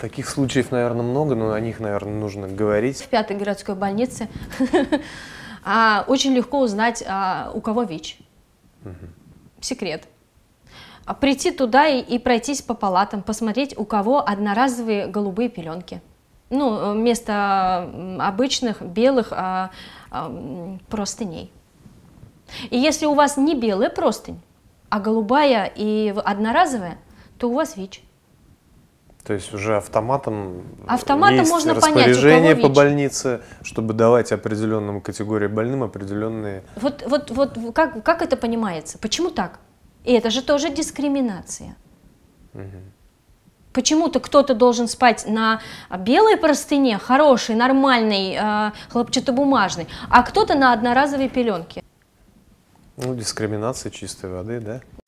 Таких случаев, наверное, много, но о них, наверное, нужно говорить. В пятой городской больнице а, очень легко узнать, а, у кого ВИЧ. Секрет. А, прийти туда и, пройтись по палатам, посмотреть, у кого одноразовые голубые пеленки. Ну, вместо обычных белых простыней. И если у вас не белая простынь, а голубая и одноразовая, то у вас ВИЧ. То есть уже автоматом, автоматом есть можно распоряжение понять, по больнице, чтобы давать определенным категориям больным определенные... Вот, вот, вот как, как это понимается? Почему так? И это же тоже дискриминация. Угу. Почему-то кто-то должен спать на белой простыне, хорошей, нормальной, э, хлопчатобумажной, а кто-то на одноразовой пеленке. Ну, дискриминация чистой воды, да?